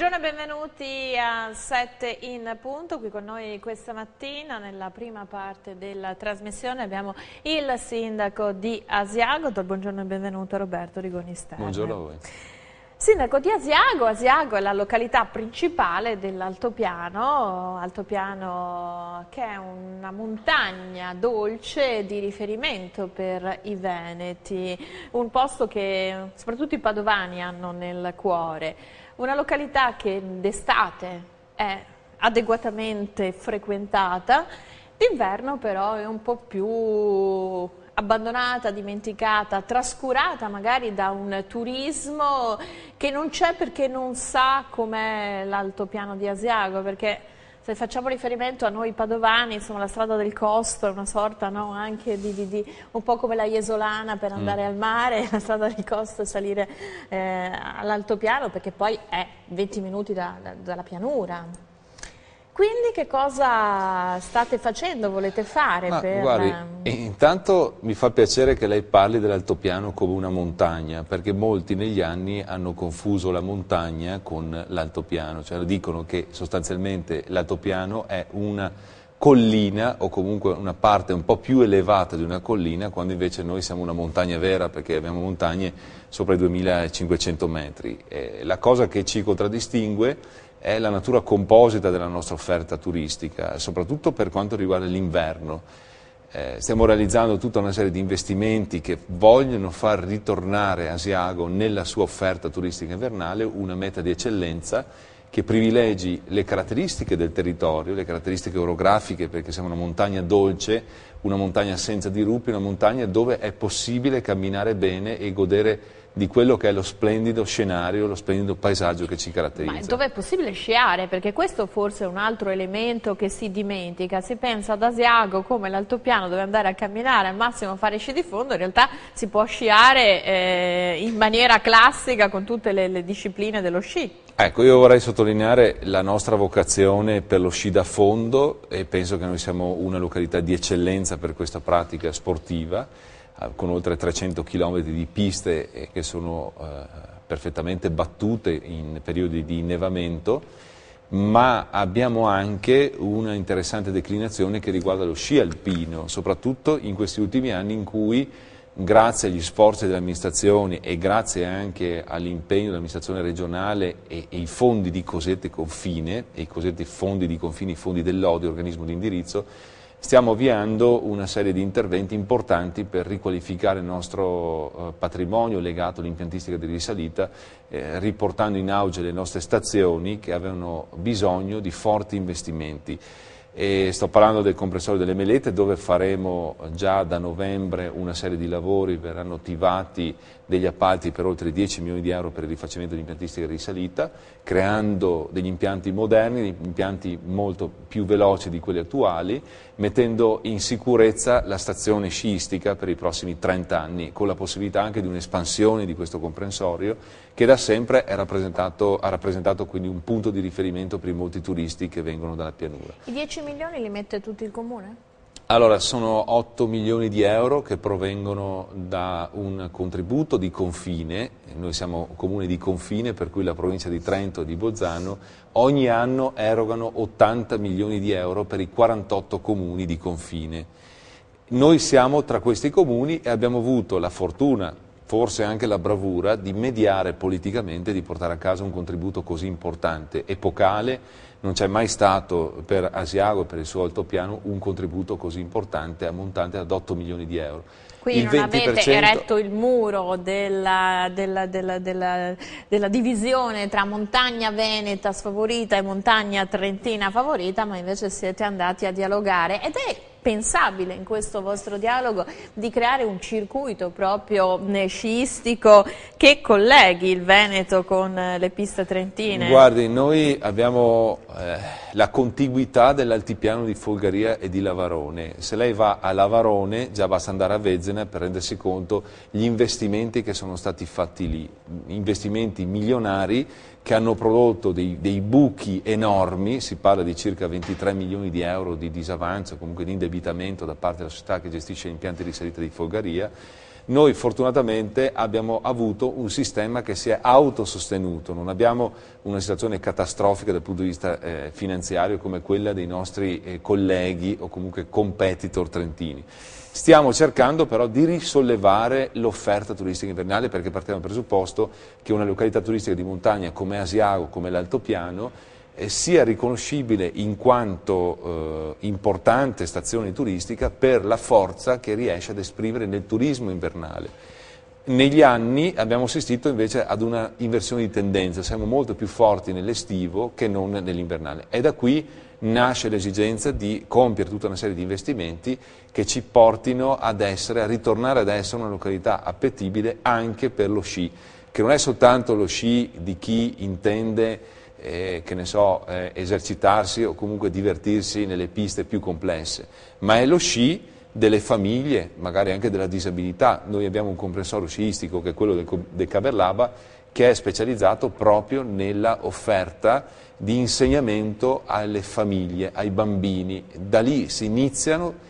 Buongiorno e benvenuti a 7 in punto, qui con noi questa mattina nella prima parte della trasmissione abbiamo il sindaco di Asiago, buongiorno e benvenuto Roberto Rigonistani. Buongiorno a voi. Sindaco di Asiago, Asiago è la località principale dell'Altopiano, Altopiano che è una montagna dolce di riferimento per i Veneti, un posto che soprattutto i padovani hanno nel cuore. Una località che d'estate è adeguatamente frequentata, d'inverno però è un po' più abbandonata, dimenticata, trascurata magari da un turismo che non c'è perché non sa com'è l'altopiano di Asiago, perché se facciamo riferimento a noi padovani, insomma, la strada del Costo è una sorta no, anche di, di, di, un po' come la Jesolana per mm. andare mm. al mare, la strada del Costo è salire eh, all'altopiano perché poi è 20 minuti da, da, dalla pianura. Quindi che cosa state facendo, volete fare? Ma, per... guardi, ehm, eh, intanto mi fa piacere che lei parli dell'altopiano come una montagna, perché molti negli anni hanno confuso la montagna con l'altopiano, cioè dicono che sostanzialmente l'altopiano è una collina o comunque una parte un po' più elevata di una collina quando invece noi siamo una montagna vera perché abbiamo montagne sopra i 2500 metri. Eh, la cosa che ci contraddistingue è la natura composita della nostra offerta turistica, soprattutto per quanto riguarda l'inverno. Eh, stiamo realizzando tutta una serie di investimenti che vogliono far ritornare Asiago nella sua offerta turistica invernale una meta di eccellenza che privilegi le caratteristiche del territorio, le caratteristiche orografiche, perché siamo una montagna dolce, una montagna senza dirupi, una montagna dove è possibile camminare bene e godere di di quello che è lo splendido scenario, lo splendido paesaggio che ci caratterizza. Ma dove è possibile sciare? Perché questo forse è un altro elemento che si dimentica. Si pensa ad Asiago come l'altopiano dove andare a camminare, al massimo fare sci di fondo, in realtà si può sciare eh, in maniera classica con tutte le, le discipline dello sci. Ecco, io vorrei sottolineare la nostra vocazione per lo sci da fondo e penso che noi siamo una località di eccellenza per questa pratica sportiva eh, con oltre 300 km di piste eh, che sono eh, perfettamente battute in periodi di innevamento, ma abbiamo anche una interessante declinazione che riguarda lo sci alpino, soprattutto in questi ultimi anni in cui grazie agli sforzi delle amministrazioni e grazie anche all'impegno dell'amministrazione regionale e, e i fondi di cosette confine, e i cosiddetti fondi di confine, i fondi dell'odio, organismo di indirizzo, stiamo avviando una serie di interventi importanti per riqualificare il nostro eh, patrimonio legato all'impiantistica di risalita, eh, riportando in auge le nostre stazioni che avevano bisogno di forti investimenti. E sto parlando del compressore delle melette dove faremo già da novembre una serie di lavori, verranno attivati degli appalti per oltre 10 milioni di euro per il rifacimento di impiantistica risalita, creando degli impianti moderni, degli impianti molto più veloci di quelli attuali, mettendo in sicurezza la stazione sciistica per i prossimi 30 anni, con la possibilità anche di un'espansione di questo comprensorio che da sempre rappresentato, ha rappresentato quindi un punto di riferimento per i molti turisti che vengono dalla pianura. I 10 milioni li mette tutto il comune? Allora, sono 8 milioni di euro che provengono da un contributo di confine, noi siamo comune di confine per cui la provincia di Trento e di Bolzano ogni anno erogano 80 milioni di euro per i 48 comuni di confine. Noi siamo tra questi comuni e abbiamo avuto la fortuna forse anche la bravura di mediare politicamente, di portare a casa un contributo così importante, epocale, non c'è mai stato per Asiago e per il suo altopiano un contributo così importante, ammontante ad 8 milioni di euro. Quindi il non 20%... avete eretto il muro della, della, della, della, divisione tra montagna veneta sfavorita e montagna trentina favorita, ma invece siete andati a dialogare ed è pensabile in questo vostro dialogo di creare un circuito proprio eh, sciistico che colleghi il Veneto con eh, le piste trentine? Guardi, noi abbiamo eh, la contiguità dell'altipiano di Folgaria e di Lavarone. Se lei va a Lavarone già basta andare a Vezzena per rendersi conto gli investimenti che sono stati fatti lì, investimenti milionari che hanno prodotto dei, dei buchi enormi, si parla di circa 23 milioni di euro di disavanzo, comunque di indebitamento indebitamento da parte della società che gestisce gli impianti di salita di Folgaria, noi fortunatamente abbiamo avuto un sistema che si è autosostenuto, non abbiamo una situazione catastrofica dal punto di vista eh, finanziario come quella dei nostri eh, colleghi o comunque competitor trentini. Stiamo cercando però di risollevare l'offerta turistica invernale perché partiamo dal presupposto che una località turistica di montagna come Asiago, come l'Altopiano, eh, sia riconoscibile in quanto eh, importante stazione turistica per la forza che riesce ad esprimere nel turismo invernale. Negli anni abbiamo assistito invece ad una inversione di tendenza, siamo molto più forti nell'estivo che non nell'invernale. E da qui nasce l'esigenza di compiere tutta una serie di investimenti che ci portino ad essere, a ritornare ad essere una località appetibile anche per lo sci, che non è soltanto lo sci di chi intende eh, che ne so, eh, esercitarsi o comunque divertirsi nelle piste più complesse, ma è lo sci delle famiglie, magari anche della disabilità. Noi abbiamo un comprensorio sciistico che è quello del, del Caberlaba che è specializzato proprio nella offerta di insegnamento alle famiglie, ai bambini. Da lì si iniziano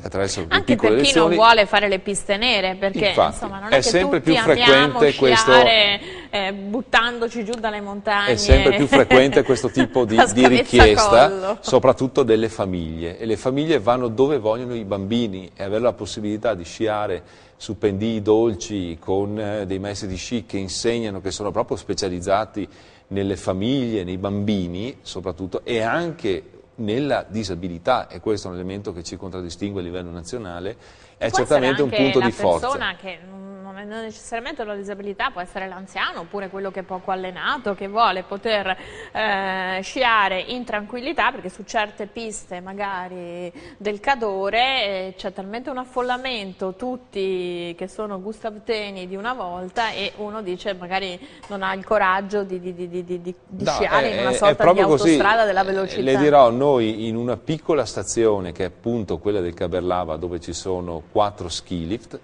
attraverso Anche piccole per chi non vuole fare le piste nere, perché Infatti, insomma, non è, è sempre più frequente questo sciare, eh, buttandoci giù dalle montagne. È sempre più frequente questo tipo di, di richiesta, collo. soprattutto delle famiglie. E le famiglie vanno dove vogliono i bambini e avere la possibilità di sciare su pendii dolci con eh, dei maestri di sci che insegnano, che sono proprio specializzati nelle famiglie, nei bambini soprattutto, e anche nella disabilità, e questo è un elemento che ci contraddistingue a livello nazionale, è certamente un punto di forza. Che mm, non necessariamente la disabilità, può essere l'anziano oppure quello che è poco allenato, che vuole poter eh, sciare in tranquillità perché su certe piste magari del Cadore eh, c'è talmente un affollamento, tutti che sono Gustav Teni di una volta e uno dice magari non ha il coraggio di, di, di, di no, sciare eh, è, in una sorta di autostrada così. della eh, velocità. Le dirò, noi in una piccola stazione che è appunto quella del Caberlava dove ci sono quattro ski lift,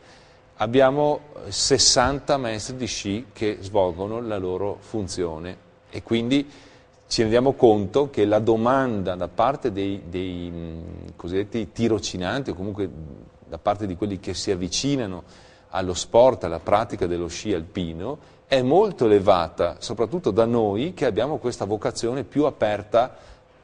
abbiamo 60 eh, maestri di sci che svolgono la loro funzione e quindi ci rendiamo conto che la domanda da parte dei, dei mm, cosiddetti tirocinanti o comunque da parte di quelli che si avvicinano allo sport, alla pratica dello sci alpino, è molto elevata, soprattutto da noi che abbiamo questa vocazione più aperta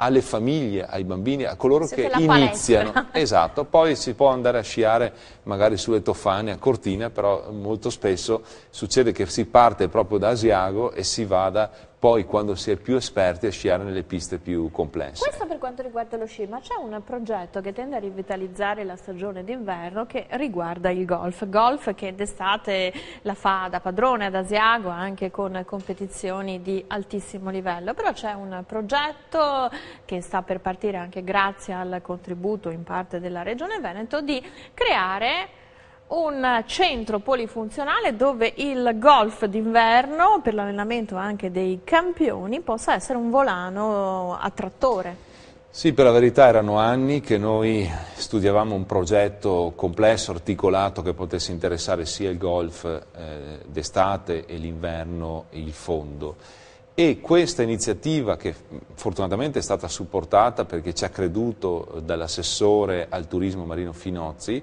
alle famiglie, ai bambini, a coloro Siete che iniziano. Palestra. Esatto, poi si può andare a sciare magari sulle tofane a Cortina, però molto spesso succede che si parte proprio da Asiago e si vada poi quando si è più esperti a sciare nelle piste più complesse. Questo per quanto riguarda lo sci, ma c'è un progetto che tende a rivitalizzare la stagione d'inverno che riguarda il golf. Golf che d'estate la fa da padrone ad Asiago anche con competizioni di altissimo livello, però c'è un progetto che sta per partire anche grazie al contributo in parte della Regione Veneto di creare un centro polifunzionale dove il golf d'inverno, per l'allenamento anche dei campioni, possa essere un volano attrattore. Sì, per la verità erano anni che noi studiavamo un progetto complesso, articolato, che potesse interessare sia il golf eh, d'estate e l'inverno il fondo. E questa iniziativa, che fortunatamente è stata supportata perché ci ha creduto eh, dall'assessore al turismo Marino Finozzi,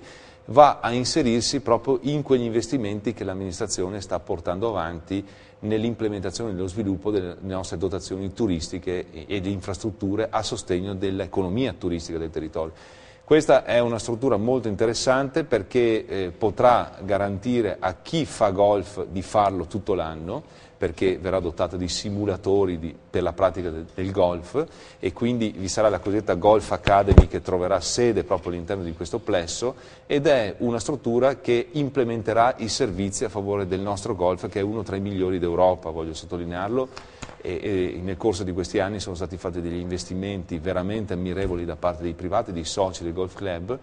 va a inserirsi proprio in quegli investimenti che l'amministrazione sta portando avanti nell'implementazione e nello sviluppo delle nostre dotazioni turistiche e di infrastrutture a sostegno dell'economia turistica del territorio. Questa è una struttura molto interessante perché eh, potrà garantire a chi fa golf di farlo tutto l'anno, perché verrà dotata di simulatori di, per la pratica del, del, golf e quindi vi sarà la cosiddetta Golf Academy che troverà sede proprio all'interno di questo plesso ed è una struttura che implementerà i servizi a favore del nostro golf che è uno tra i migliori d'Europa, voglio sottolinearlo e, e nel corso di questi anni sono stati fatti degli investimenti veramente ammirevoli da parte dei privati, dei soci del golf club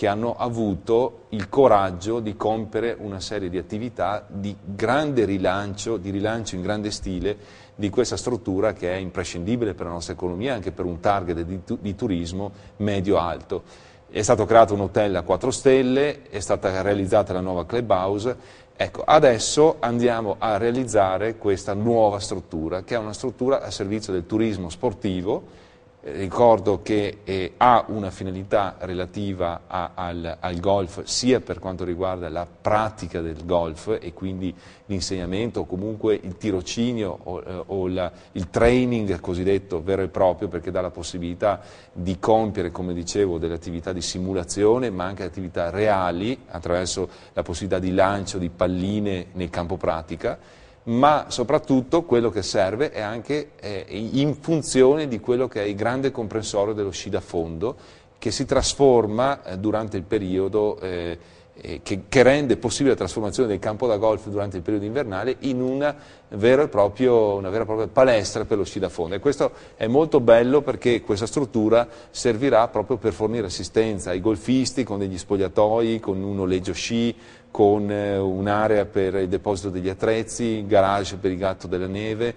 che hanno avuto il coraggio di compiere una serie di attività di grande rilancio, di rilancio in grande stile di questa struttura che è imprescindibile per la nostra economia, anche per un target di, tu- di turismo medio-alto. È stato creato un hotel a 4 stelle, è stata realizzata la nuova clubhouse. Ecco, adesso andiamo a realizzare questa nuova struttura, che è una struttura a servizio del turismo sportivo, eh, ricordo che eh, ha una finalità relativa a, al, al, golf sia per quanto riguarda la pratica del golf e quindi l'insegnamento o comunque il tirocinio o, eh, o la, il training cosiddetto vero e proprio perché dà la possibilità di compiere come dicevo delle attività di simulazione ma anche attività reali attraverso la possibilità di lancio di palline nel campo pratica ma soprattutto quello che serve è anche eh, in funzione di quello che è il grande comprensorio dello sci da fondo che si trasforma eh, durante il periodo, eh, eh, che, che, rende possibile la trasformazione del campo da golf durante il periodo invernale in una vera e propria, vera e propria palestra per lo sci da fondo. E questo è molto bello perché questa struttura servirà proprio per fornire assistenza ai golfisti con degli spogliatoi, con un noleggio sci, con eh, un'area per il deposito degli attrezzi, garage per il gatto della neve,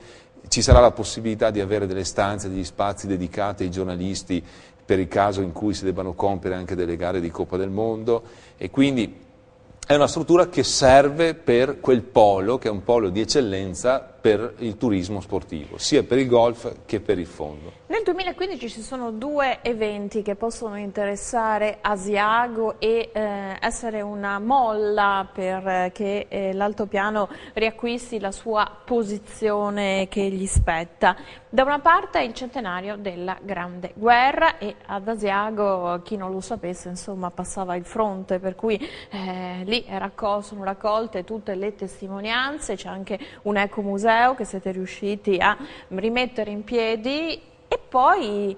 ci sarà la possibilità di avere delle stanze, degli spazi dedicati ai giornalisti per il caso in cui si debbano compiere anche delle gare di Coppa del Mondo e quindi è una struttura che serve per quel polo, che è un polo di eccellenza per il turismo sportivo, sia per il golf che per il fondo. Nel 2015 ci sono due eventi che possono interessare Asiago e eh, essere una molla perché eh, eh, l'altopiano riacquisti la sua posizione che gli spetta. Da una parte il centenario della Grande Guerra e ad Asiago, chi non lo sapesse, insomma, passava il fronte, per cui eh, lì raccol sono raccolte tutte le testimonianze, c'è anche un ecomuseo museo che siete riusciti a rimettere in piedi e poi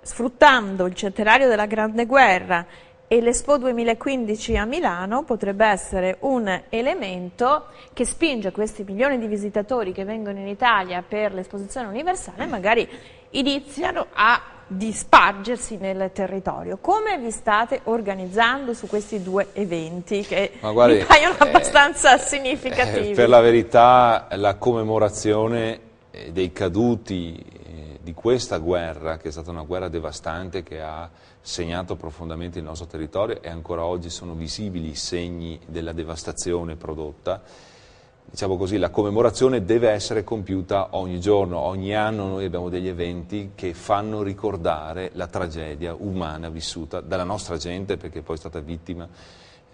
sfruttando il centenario della Grande Guerra e l'Expo 2015 a Milano potrebbe essere un elemento che spinge questi milioni di visitatori che vengono in Italia per l'esposizione universale magari iniziano a di spargersi nel territorio. Come vi state organizzando su questi due eventi che guardi, mi paiono eh, abbastanza eh, significativi? Eh, per la verità la commemorazione eh, dei caduti eh, di questa guerra, che è stata una guerra devastante che ha segnato profondamente il nostro territorio e ancora oggi sono visibili i segni della devastazione prodotta, diciamo così, la commemorazione deve essere compiuta ogni giorno, ogni anno noi abbiamo degli eventi che fanno ricordare la tragedia umana vissuta dalla nostra gente, perché poi è stata vittima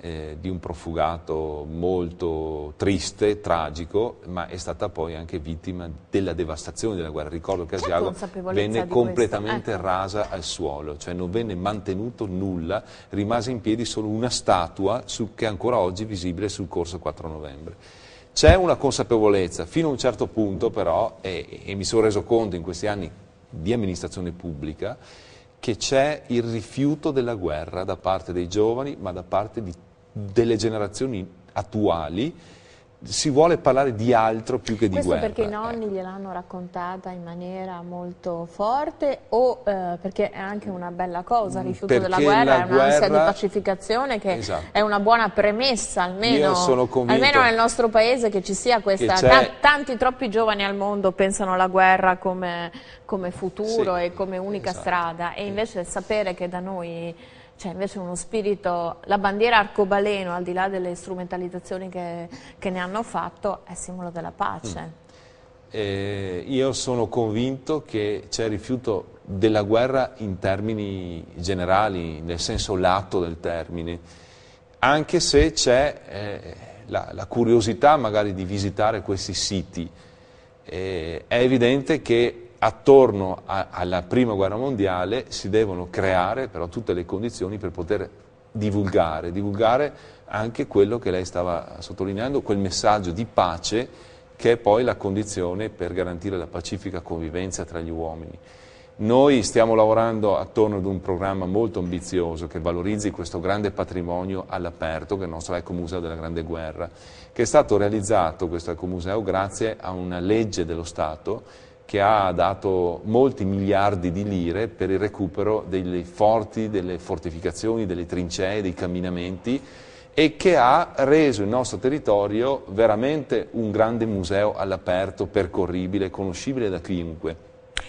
eh, di un profugato molto triste, tragico, ma è stata poi anche vittima della devastazione della guerra. Ricordo che Asiago venne completamente eh. rasa al suolo, cioè non venne mantenuto nulla, rimase in piedi solo una statua su, che è ancora oggi visibile sul corso 4 novembre. C'è una consapevolezza, fino a un certo punto però, e, e mi sono reso conto in questi anni di amministrazione pubblica, che c'è il rifiuto della guerra da parte dei giovani, ma da parte di, delle generazioni attuali si vuole parlare di altro più che di Questo guerra. Questo perché i ecco. nonni gliel'hanno raccontata in maniera molto forte o eh, perché è anche una bella cosa, il rifiuto perché della guerra, è un'ansia guerra... di pacificazione che esatto. è una buona premessa almeno, almeno, nel nostro paese che ci sia questa, tanti troppi giovani al mondo pensano alla guerra come, come futuro sì, e come unica esatto. strada e invece sapere che da noi c'è invece uno spirito, la bandiera arcobaleno, al di là delle strumentalizzazioni che, che ne hanno fatto, è simbolo della pace. Mm. Eh, io sono convinto che c'è rifiuto della guerra in termini generali, nel senso lato del termine, anche se c'è eh, la, la, curiosità magari di visitare questi siti. Eh, è evidente che attorno a, alla prima guerra mondiale si devono creare però tutte le condizioni per poter divulgare, divulgare anche quello che lei stava sottolineando, quel messaggio di pace che è poi la condizione per garantire la pacifica convivenza tra gli uomini. Noi stiamo lavorando attorno ad un programma molto ambizioso che valorizzi questo grande patrimonio all'aperto, che è il nostro Ecomuseo della Grande Guerra, che è stato realizzato, questo Ecomuseo, grazie a una legge dello Stato che ha dato molti miliardi di lire per il recupero dei forti, delle fortificazioni, delle trincee, dei camminamenti e che ha reso il nostro territorio veramente un grande museo all'aperto, percorribile, conoscibile da chiunque.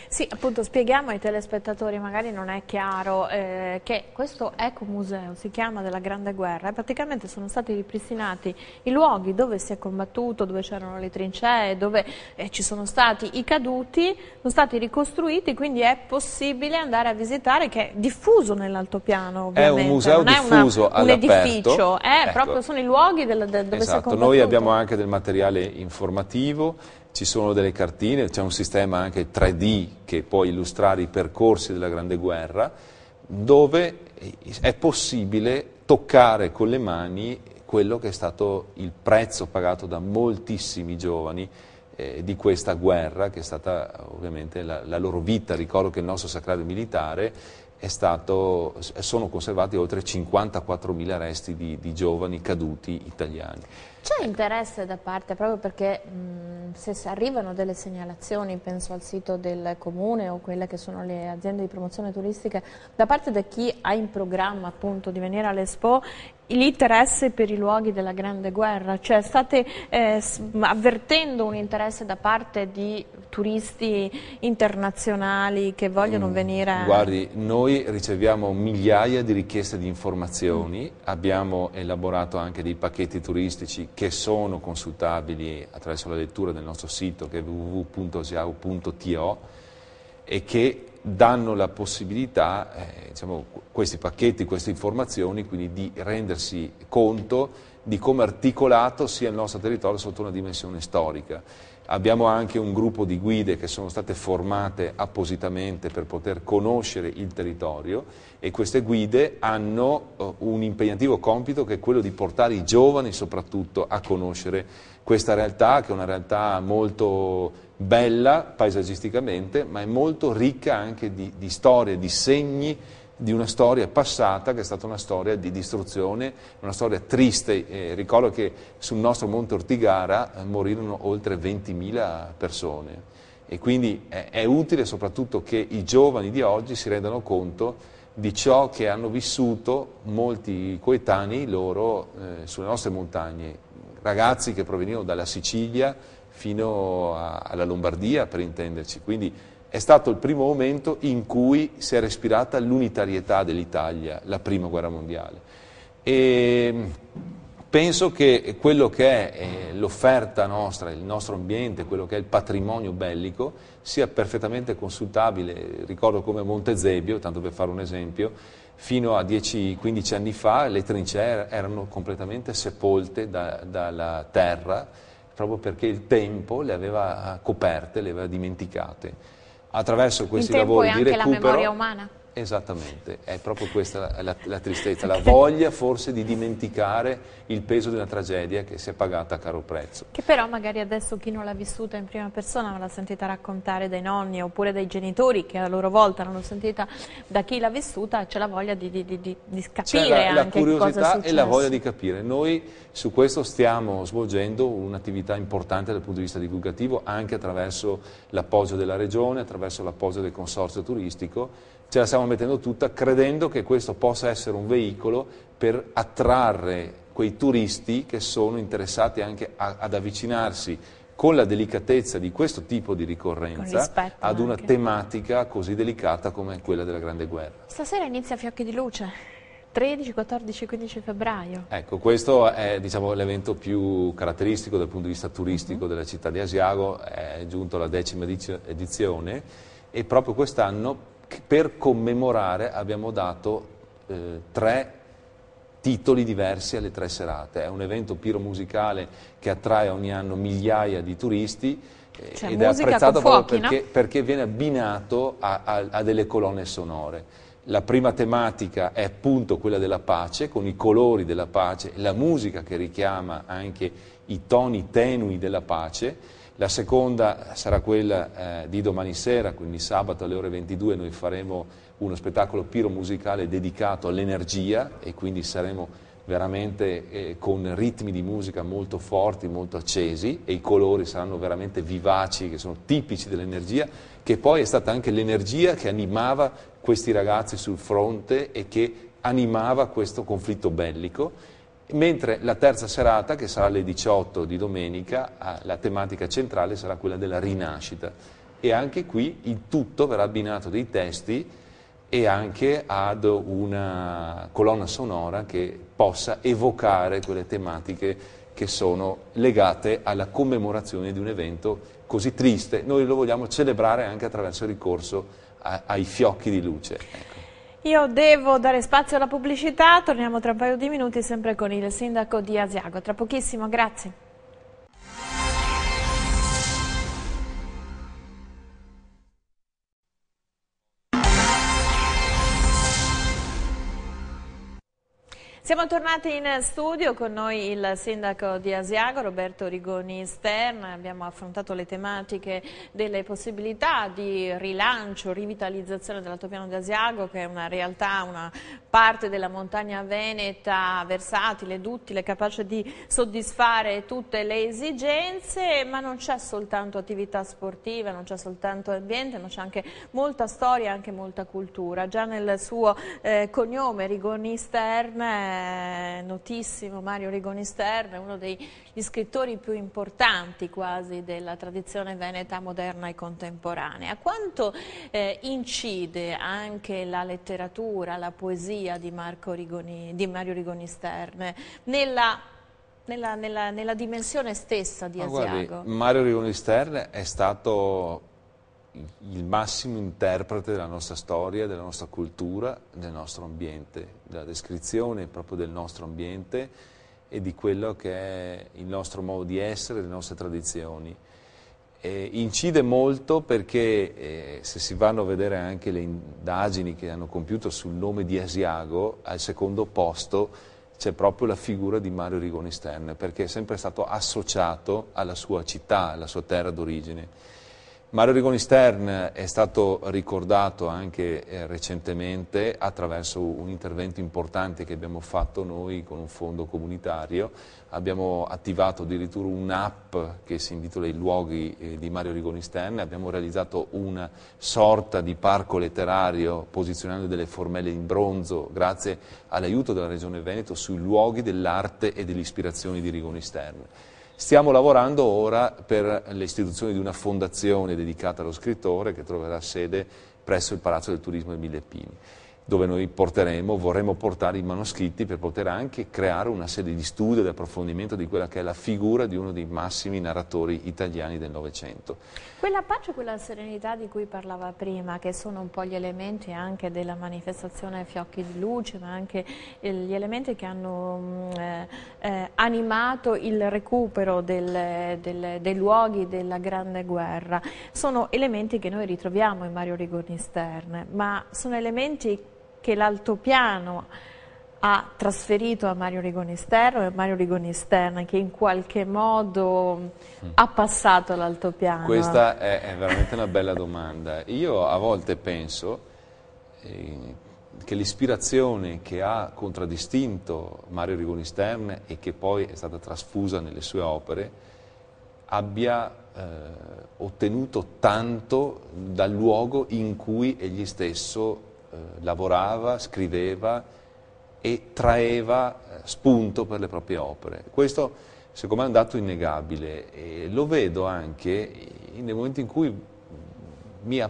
Sì, appunto spieghiamo ai telespettatori, magari non è chiaro, eh, che questo ecomuseo si chiama della Grande Guerra e praticamente sono stati ripristinati i luoghi dove si è combattuto, dove c'erano le trincee, dove eh, ci sono stati i caduti, sono stati ricostruiti, quindi è possibile andare a visitare che è diffuso nell'altopiano ovviamente. È un museo non diffuso è una, un edificio, eh, ecco. proprio sono i luoghi del, del, dove esatto. si è esatto, combattuto. Noi abbiamo anche del materiale informativo ci sono delle cartine, c'è un sistema anche 3D che può illustrare i percorsi della Grande Guerra, dove è possibile toccare con le mani quello che è stato il prezzo pagato da moltissimi giovani eh, di questa guerra, che è stata ovviamente la, la loro vita. Ricordo che il nostro sacrario militare stato, sono conservati oltre 54.000 resti di, di, giovani caduti italiani. C'è interesse da parte, proprio perché mh, mhmm, se arrivano delle segnalazioni, penso al sito del comune o quelle che sono le aziende di promozione turistica, da parte di chi ha in programma appunto di venire all'Expo l'interesse per i luoghi della Grande Guerra, cioè state eh, avvertendo un interesse da parte di turisti internazionali che vogliono mm, venire? Guardi, noi riceviamo migliaia di richieste di informazioni, mm. abbiamo elaborato anche dei pacchetti turistici che sono consultabili attraverso la lettura del nostro sito che è www.siau.to e che danno la possibilità, eh, diciamo, questi pacchetti, queste informazioni, quindi di rendersi conto di come articolato sia il nostro territorio sotto una dimensione storica. Abbiamo anche un gruppo di guide che sono state formate appositamente per poter conoscere il territorio e queste guide hanno eh, un impegnativo compito che è quello di portare i giovani soprattutto a conoscere questa realtà che è una realtà molto bella paesaggisticamente, ma è molto ricca anche di, di storie, di segni, di una storia passata che è stata una storia di distruzione, una storia triste. Eh, ricordo che sul nostro Monte Ortigara eh, morirono oltre 20.000 persone e quindi è, è, utile soprattutto che i giovani di oggi si rendano conto di ciò che hanno vissuto molti coetanei loro eh, sulle nostre montagne, ragazzi che provenivano dalla Sicilia, fino a, alla Lombardia per intenderci, quindi è stato il primo momento in cui si è respirata l'unitarietà dell'Italia, la prima guerra mondiale. E mm, penso che quello che è eh, l'offerta nostra, il nostro ambiente, quello che è il patrimonio bellico sia perfettamente consultabile. Ricordo come Montezebio, tanto per fare un esempio, fino a 10-15 anni fa le trincee erano completamente sepolte da, dalla terra proprio perché il tempo le aveva coperte, le aveva dimenticate. Attraverso questi lavori di recupero... Il tempo è anche la memoria umana? Esattamente, è proprio questa la, la, la, tristezza, la voglia forse di dimenticare il peso di una tragedia che si è pagata a caro prezzo. Che però magari adesso chi non l'ha vissuta in prima persona non l'ha sentita raccontare dai nonni oppure dai genitori che a loro volta l'hanno sentita da chi l'ha vissuta, c'è la voglia di, di, di, di capire la, la curiosità e la voglia di capire. Noi su questo stiamo svolgendo un'attività importante dal punto di vista divulgativo anche attraverso l'appoggio della Regione, attraverso l'appoggio del Consorzio Turistico ce la stiamo mettendo tutta credendo che questo possa essere un veicolo per attrarre quei turisti che sono interessati anche a, ad avvicinarsi con la delicatezza di questo tipo di ricorrenza ad una anche. tematica così delicata come quella della Grande Guerra. Stasera inizia Fiocchi di Luce. 13, 14, 15 febbraio. Ecco, questo è diciamo, l'evento più caratteristico dal punto di vista turistico mm -hmm. della città di Asiago, è giunto alla decima edizione e proprio quest'anno per commemorare abbiamo dato eh, tre titoli diversi alle tre serate. È un evento piromusicale che attrae ogni anno migliaia di turisti eh, cioè, ed è apprezzato proprio perché, no? perché, viene abbinato a, a, a delle colonne sonore. La prima tematica è appunto quella della pace, con i colori della pace, la musica che richiama anche i toni tenui della pace la seconda sarà quella eh, di domani sera, quindi sabato alle ore 22 noi faremo uno spettacolo piromusicale dedicato all'energia e quindi saremo veramente eh, con ritmi di musica molto forti, molto accesi e i colori saranno veramente vivaci, che sono tipici dell'energia, che poi è stata anche l'energia che animava questi ragazzi sul fronte e che animava questo conflitto bellico mentre la terza serata, che sarà alle 18 di domenica, ah, la tematica centrale sarà quella della rinascita e anche qui il tutto verrà abbinato dei testi e anche ad una colonna sonora che possa evocare quelle tematiche che sono legate alla commemorazione di un evento così triste. Noi lo vogliamo celebrare anche attraverso il ricorso a, ai fiocchi di luce. Io devo dare spazio alla pubblicità, torniamo tra un paio di minuti sempre con il sindaco di Asiago. Tra pochissimo, grazie. Siamo tornati in studio, con noi il sindaco di Asiago, Roberto Rigoni Stern, abbiamo affrontato le tematiche delle possibilità di rilancio, rivitalizzazione dell'altopiano di Asiago che è una realtà, una parte della montagna veneta versatile, duttile, capace di soddisfare tutte le esigenze, ma non c'è soltanto attività sportiva, non c'è soltanto ambiente, ma c'è anche molta storia, anche molta cultura. Già nel suo eh, cognome Rigonistern, eh, notissimo Mario Rigonistern, è uno degli scrittori più importanti quasi della tradizione veneta moderna e contemporanea. Quanto eh, incide anche la letteratura, la poesia, poesia di, Rigoni, di Mario Rigoni Sterne, nella, nella, nella, nella dimensione stessa di Ma Asiago. Guardi, Mario Rigoni Sterne è stato il massimo interprete della nostra storia, della nostra cultura, del nostro ambiente, della descrizione proprio del nostro ambiente e di quello che è il nostro modo di essere, le nostre tradizioni eh, incide molto perché eh, se si vanno a vedere anche le indagini che hanno compiuto sul nome di Asiago, al secondo posto c'è proprio la figura di Mario Rigoni Stern perché è sempre stato associato alla sua città, alla sua terra d'origine. Mario Rigoni Stern è stato ricordato anche eh, recentemente attraverso un intervento importante che abbiamo fatto noi con un fondo comunitario. Abbiamo attivato addirittura un'app che si intitola I luoghi eh, di Mario Rigoni Stern, abbiamo realizzato una sorta di parco letterario posizionando delle formelle in bronzo grazie all'aiuto della Regione Veneto sui luoghi dell'arte e dell'ispirazione di Rigoni Stern. Stiamo lavorando ora per l'istituzione di una fondazione dedicata allo scrittore che troverà sede presso il Palazzo del Turismo di Milleppini dove noi porteremo, vorremmo portare i manoscritti per poter anche creare una serie di studio e di approfondimento di quella che è la figura di uno dei massimi narratori italiani del Novecento. Quella pace e quella serenità di cui parlava prima, che sono un po' gli elementi anche della manifestazione Fiocchi di Luce, ma anche eh, gli elementi che hanno mm, eh, eh, animato il recupero del, del, dei luoghi della Grande Guerra, sono elementi che noi ritroviamo in Mario Rigorni Stern, ma sono elementi che l'altopiano ha trasferito a Mario Rigoni esterno e a Mario Rigoni esterna che in qualche modo ha passato l'altopiano? Questa è, è, veramente una bella domanda. Io a volte penso eh, che l'ispirazione che ha contraddistinto Mario Rigoni Stern e che poi è stata trasfusa nelle sue opere abbia eh, ottenuto tanto dal luogo in cui egli stesso eh, lavorava, scriveva e traeva eh, spunto per le proprie opere. Questo secondo me è un dato innegabile e lo vedo anche nel momento in cui mi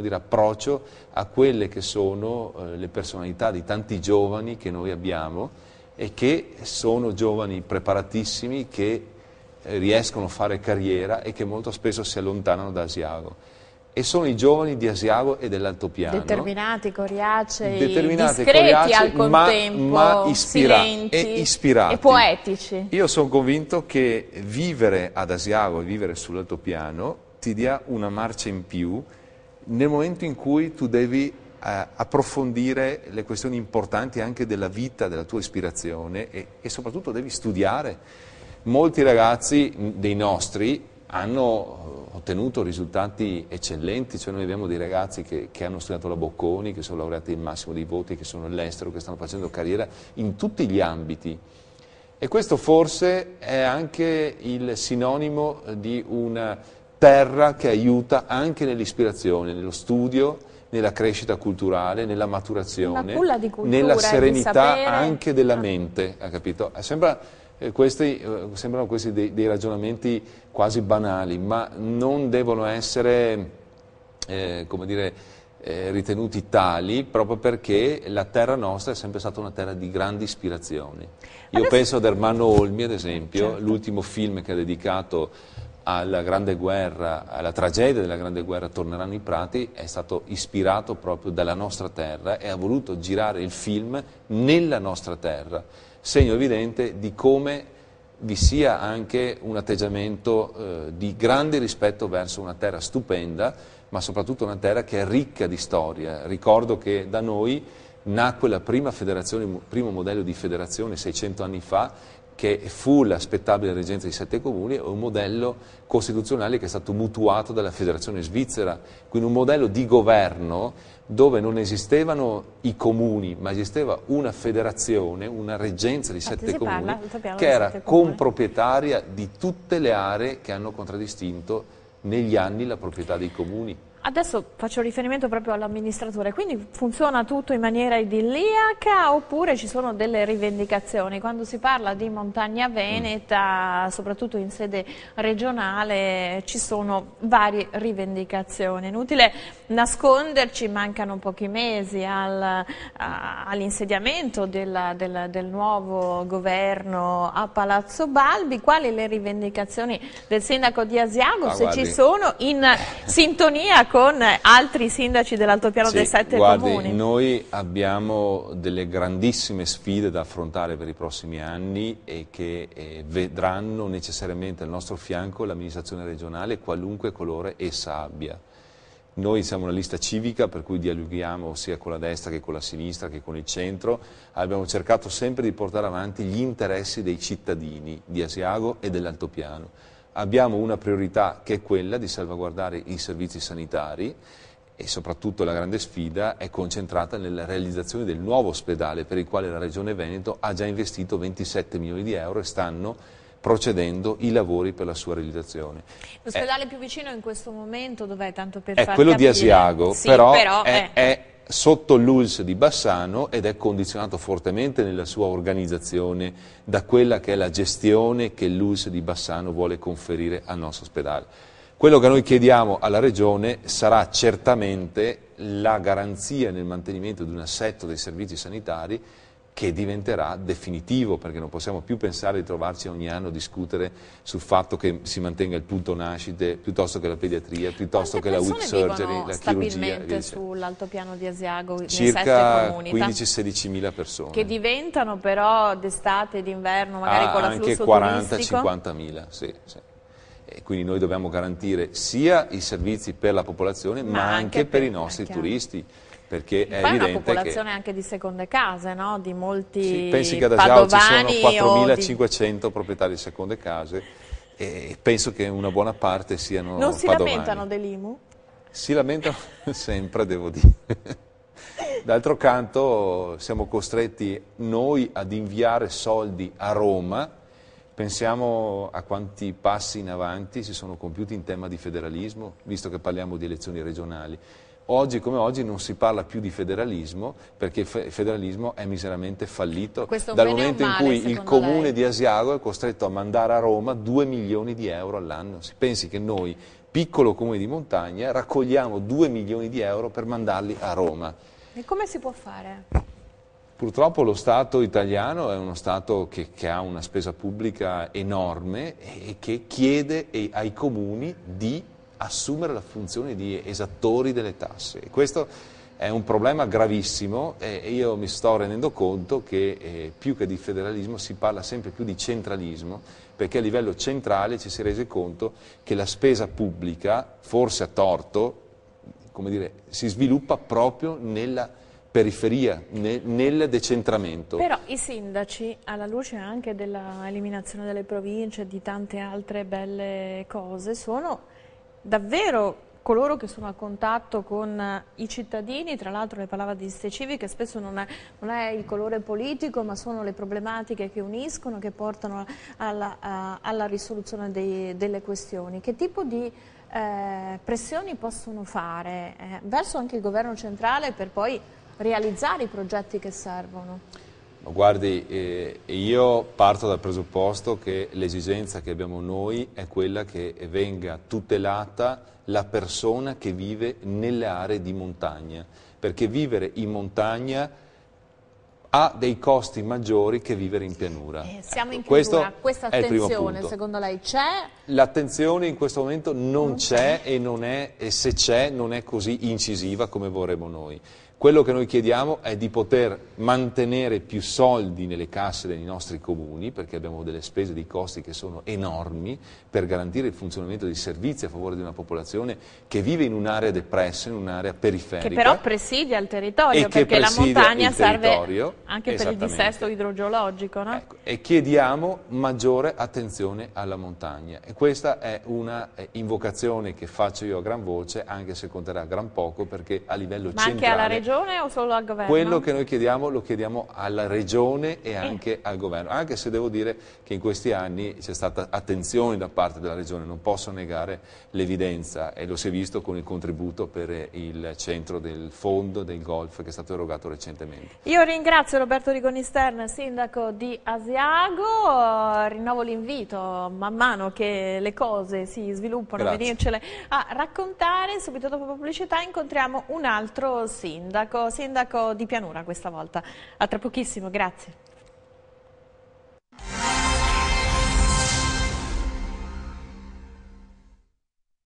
dire, approccio a quelle che sono eh, le personalità di tanti giovani che noi abbiamo e che sono giovani preparatissimi che riescono a fare carriera e che molto spesso si allontanano da Asiago e sono i giovani di Asiago e dell'Altopiano. Determinati, coriacei, Determinati, discreti coriacei, al contempo, ma, ma ispira e ispirati. E poetici. Io sono convinto che vivere ad Asiago e vivere sull'Altopiano ti dia una marcia in più nel momento in cui tu devi eh, approfondire le questioni importanti anche della vita, della tua ispirazione e, e soprattutto devi studiare. Molti ragazzi dei nostri hanno eh, ottenuto risultati eccellenti, cioè noi abbiamo dei ragazzi che, che, hanno studiato la Bocconi, che sono laureati il massimo dei voti, che sono all'estero, che stanno facendo carriera in tutti gli ambiti. E questo forse è anche il sinonimo di una terra che aiuta anche nell'ispirazione, nello studio, nella crescita culturale, nella maturazione, cultura, nella serenità anche della ah. mente, ha capito? Eh, sembra eh, questi eh, sembrano questi dei, dei, ragionamenti quasi banali, ma non devono essere, eh, come dire, eh, ritenuti tali proprio perché la terra nostra è sempre stata una terra di grandi ispirazioni. Io Adesso... penso ad Ermanno Olmi, ad esempio, certo. l'ultimo film che ha dedicato alla grande guerra, alla tragedia della grande guerra Torneranno i Prati, è stato ispirato proprio dalla nostra terra e ha voluto girare il film nella nostra terra segno evidente di come vi sia anche un atteggiamento eh, di grande rispetto verso una terra stupenda, ma soprattutto una terra che è ricca di storia. Ricordo che da noi nacque la prima, federazione, primo modello di federazione 600 anni fa che fu l'aspettabile reggenza di sette comuni, è un modello costituzionale che è stato mutuato dalla Federazione Svizzera, quindi un modello di governo dove non esistevano i comuni, ma esisteva una federazione, una reggenza di Infatti ah, sette comuni, che era comproprietaria di tutte le aree che hanno contraddistinto negli anni la proprietà dei comuni. Adesso faccio riferimento proprio all'amministratore, quindi funziona tutto in maniera idilliaca oppure ci sono delle rivendicazioni? Quando si parla di montagna veneta, soprattutto in sede regionale, ci sono varie rivendicazioni. Inutile nasconderci, mancano pochi mesi al, all'insediamento del, del, del, nuovo governo a Palazzo Balbi, quali le rivendicazioni del sindaco di Asiago, ah, se guardi. ci sono, in sintonia con altri sindaci dell'altopiano sì, dei sette guardi, comuni? Noi abbiamo delle grandissime sfide da affrontare per i prossimi anni e che eh, vedranno necessariamente al nostro fianco l'amministrazione regionale, qualunque colore essa abbia. Noi siamo una lista civica per cui dialoghiamo sia con la destra che con la sinistra che con il centro. Abbiamo cercato sempre di portare avanti gli interessi dei cittadini di Asiago e dell'Altopiano. Abbiamo una priorità che è quella di salvaguardare i servizi sanitari e soprattutto la grande sfida è concentrata nella realizzazione del nuovo ospedale per il quale la Regione Veneto ha già investito 27 milioni di euro e stanno procedendo i lavori per la sua realizzazione. L'ospedale eh. più vicino in questo momento dov'è tanto per È quello capire. di Asiago, sì, però, però è, eh. è sotto l'ULS di Bassano ed è condizionato fortemente nella sua organizzazione da quella che è la gestione che l'ULS di Bassano vuole conferire al nostro ospedale. Quello che noi chiediamo alla Regione sarà certamente la garanzia nel mantenimento di un assetto dei servizi sanitari che diventerà definitivo, perché non possiamo più pensare di trovarci ogni anno a discutere sul fatto che si mantenga il punto nascite piuttosto che la pediatria, piuttosto Quante che la whip surgery, la stabilmente sull'altopiano di Asiago Circa 15-16 mila persone. Che diventano però d'estate, d'inverno, magari ah, con l'afflusso turistico? Anche 40-50 mila, sì, sì. E quindi noi dobbiamo garantire sia i servizi per la popolazione ma, ma anche, anche, per, per i nostri turisti perché è Poi è una popolazione anche di seconde case, no? di molti sì, pensi che ad Agiao ci sono 4.500 di... proprietari di seconde case e penso che una buona parte siano Non si padovani. lamentano dell'IMU? Si lamentano sempre, devo dire. D'altro canto siamo costretti noi ad inviare soldi a Roma, pensiamo a quanti passi in avanti si sono compiuti in tema di federalismo, visto che parliamo di elezioni regionali. Oggi come oggi non si parla più di federalismo perché il federalismo è miseramente fallito dal momento male, in cui il comune lei? di Asiago è costretto a mandare a Roma 2 milioni di euro all'anno. Si pensi che noi, piccolo comune di montagna, raccogliamo 2 milioni di euro per mandarli a Roma. E come si può fare? Purtroppo lo Stato italiano è uno Stato che, che, ha una spesa pubblica enorme e che chiede ai comuni di assumere la funzione di esattori delle tasse. E questo è un problema gravissimo e io mi sto rendendo conto che eh, più che di federalismo si parla sempre più di centralismo perché a livello centrale ci si è resi conto che la spesa pubblica, forse a torto, dire, si sviluppa proprio nella periferia, nel, nel, decentramento. Però i sindaci, alla luce anche dell'eliminazione delle province e di tante altre belle cose, sono davvero coloro che sono a contatto con eh, i cittadini, tra l'altro le parlava di liste civiche, spesso non è, non è, il colore politico ma sono le problematiche che uniscono, che portano alla, a, alla risoluzione dei, delle questioni. Che tipo di eh, pressioni possono fare eh, verso anche il governo centrale per poi realizzare i progetti che servono? guardi, eh, io parto dal presupposto che l'esigenza che abbiamo noi è quella che venga tutelata la persona che vive nelle aree di montagna, perché vivere in montagna ha dei costi maggiori che vivere in pianura. Eh, siamo ecco, in pianura, questa attenzione secondo lei c'è? L'attenzione in questo momento non, non c'è e, e se c'è non è così incisiva come vorremmo noi. Quello che noi chiediamo è di poter mantenere più soldi nelle casse dei nostri comuni, perché abbiamo delle spese, dei costi che sono enormi, per garantire il funzionamento dei servizi a favore di una popolazione che vive in un'area depressa, in un'area periferica. Che però presidia il territorio, perché la montagna serve anche per il dissesto idrogeologico. No? Ecco, e chiediamo maggiore attenzione alla montagna. E questa è una eh, invocazione che faccio io a gran voce, anche se conterà gran poco, perché a livello Ma centrale regione o solo al governo? Quello che noi chiediamo lo chiediamo alla regione e eh. anche eh. al governo, anche se devo dire che in questi anni c'è stata attenzione da parte della regione, non posso negare l'evidenza e lo si è visto con il contributo per il centro del fondo del golf che è stato erogato recentemente. Io ringrazio Roberto Rigoni sindaco di Asiago, rinnovo l'invito man mano che le cose si sviluppano, Grazie. venircele a raccontare, subito dopo pubblicità incontriamo un altro sindaco sindaco, sindaco di Pianura questa volta. A tra pochissimo, grazie.